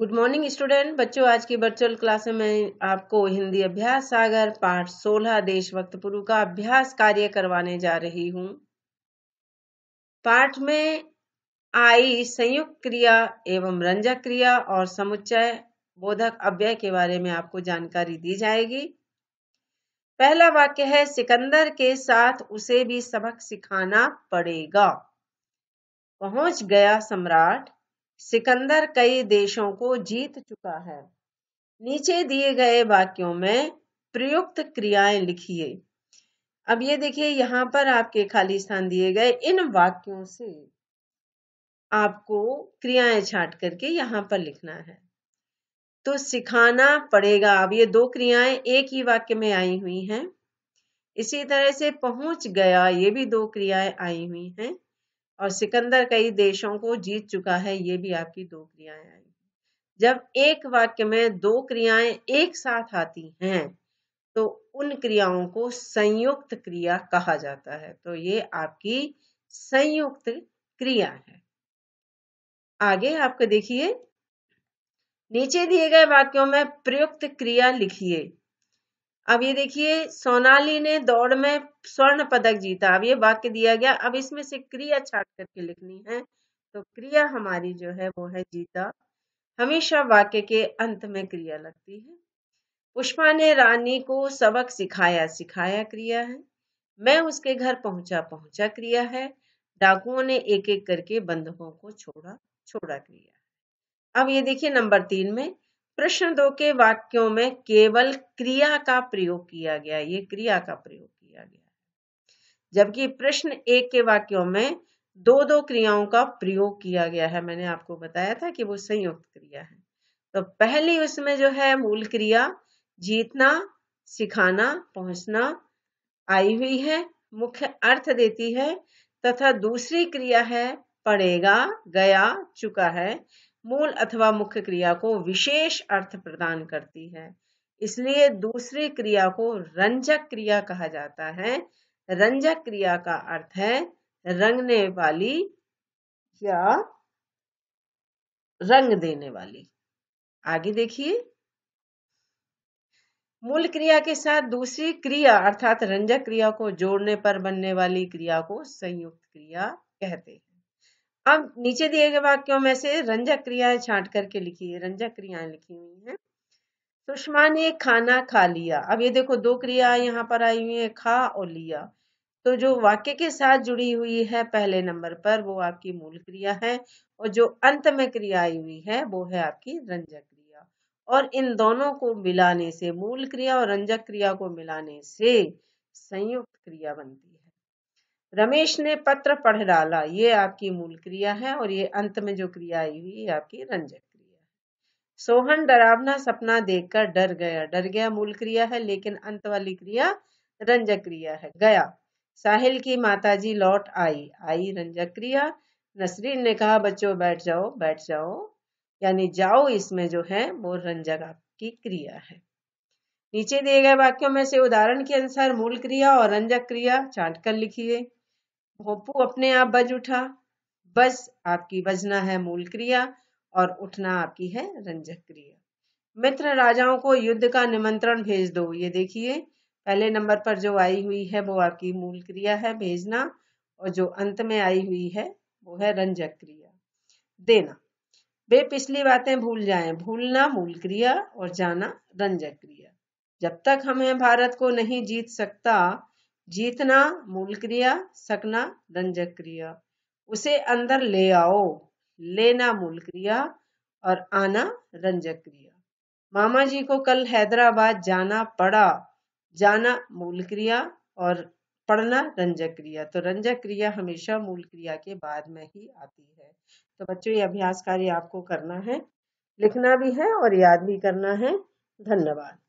good morning student बच्चों आज की वर्चुअल क्लास में आपको हिंदी अभ्यास सागर पाठ 16 देशभक्त पुरु का अभ्यास कार्य करवाने जा रही हूं पाठ में आई संयुक्त क्रिया एवं रंजक क्रिया और समुच्चय बोधक अव्यय के बारे में आपको जानकारी दी जाएगी पहला वाक्य है सिकंदर के साथ उसे भी सबक सिखाना पड़ेगा पहुंच गया सम्राट सिकंदर कई देशों को जीत चुका है नीचे दिए गए वाक्यों में प्रयुक्त क्रियाएं लिखिए अब ये देखिए यहाँ पर आपके खाली स्थान दिए गए इन वाक्यों से आपको क्रियाएं छाट करके यहाँ पर लिखना है तो सिखाना पड़ेगा अब ये दो क्रियाएं एक ही वाक्य में आई हुई हैं इसी तरह से पहुंच गया ये भी दो क्रियाएं आई हुई हैं और सिकंदर कई देशों को जीत चुका है ये भी आपकी दो क्रियाएं आई जब एक वाक्य में दो क्रियाएं एक साथ आती हैं तो उन क्रियाओं को संयुक्त क्रिया कहा जाता है तो ये आपकी संयुक्त क्रिया है आगे आपको देखिए नीचे दिए गए वाक्यों में प्रयुक्त क्रिया लिखिए अब ये देखिए सोनाली ने दौड़ में स्वर्ण पदक जीता अब ये वाक्य दिया गया अब इसमें से क्रिया छाट करके लिखनी है तो क्रिया हमारी जो है वो है जीता हमेशा वाक्य के अंत में क्रिया लगती है पुष्पा ने रानी को सबक सिखाया सिखाया क्रिया है मैं उसके घर पहुंचा पहुंचा क्रिया है डाकुओं ने एक एक करके बंधकों को छोड़ा छोड़ा क्रिया अब ये देखिए नंबर तीन में प्रश्न दो के वाक्यों में केवल क्रिया का प्रयोग किया गया ये क्रिया का प्रयोग किया गया जबकि प्रश्न एक के वाक्यों में दो दो क्रियाओं का प्रयोग किया गया है मैंने आपको बताया था कि वो संयुक्त क्रिया है तो पहली उसमें जो है मूल क्रिया जीतना सिखाना पहुंचना आई हुई है मुख्य अर्थ देती है तथा दूसरी क्रिया है पड़ेगा गया चुका है मूल अथवा मुख्य क्रिया को विशेष अर्थ प्रदान करती है इसलिए दूसरी क्रिया को रंजक क्रिया कहा जाता है रंजक क्रिया का अर्थ है रंगने वाली या रंग देने वाली आगे देखिए मूल क्रिया के साथ दूसरी क्रिया अर्थात रंजक क्रिया को जोड़ने पर बनने वाली क्रिया को संयुक्त क्रिया कहते हैं अब नीचे दिए गए वाक्यों में से रंजक क्रियाएं छांट करके लिखी है रंजक क्रियाएं लिखी हुई हैं सुषमा ने खाना खा लिया अब ये देखो दो क्रिया यहाँ पर आई हुई है खा और लिया तो जो वाक्य के साथ जुड़ी हुई है पहले नंबर पर वो आपकी मूल क्रिया है और जो अंत में क्रिया आई हुई है वो है आपकी रंजक क्रिया और इन दोनों को मिलाने से मूल क्रिया और रंजक क्रिया को मिलाने से संयुक्त क्रिया बनती है रमेश ने पत्र पढ़ डाला ये आपकी मूल क्रिया है और ये अंत में जो क्रिया आई हुई आपकी रंजक क्रिया है सोहन डरावना सपना देखकर डर गया डर गया मूल क्रिया है लेकिन अंत वाली क्रिया रंजक क्रिया है गया साहिल की माताजी लौट आई आई रंजक क्रिया नसरीन ने कहा बच्चों बैठ जाओ बैठ जाओ यानी जाओ इसमें जो है वो रंजक आपकी क्रिया है नीचे दिए गए वाक्यों में से उदाहरण के अनुसार मूल क्रिया और रंजक क्रिया चाट कर लिखिए भोपू अपने आप बज उठा बस आपकी बजना है मूल क्रिया और उठना आपकी है रंजक क्रिया मित्र राजाओं को युद्ध का निमंत्रण भेज दो ये देखिए पहले नंबर पर जो आई हुई है वो आपकी मूल क्रिया है भेजना और जो अंत में आई हुई है वो है रंजक क्रिया देना वे पिछली बातें भूल जाएं भूलना मूल क्रिया और जाना रंजक क्रिया जब तक हमें भारत को नहीं जीत सकता जीतना मूल क्रिया सकना रंजक क्रिया उसे अंदर ले आओ लेना मूल क्रिया और आना रंजक क्रिया मामा जी को कल हैदराबाद जाना पड़ा जाना मूल क्रिया और पढ़ना रंजक क्रिया तो रंजक क्रिया हमेशा मूल क्रिया के बाद में ही आती है तो बच्चों ये अभ्यास कार्य आपको करना है लिखना भी है और याद भी करना है धन्यवाद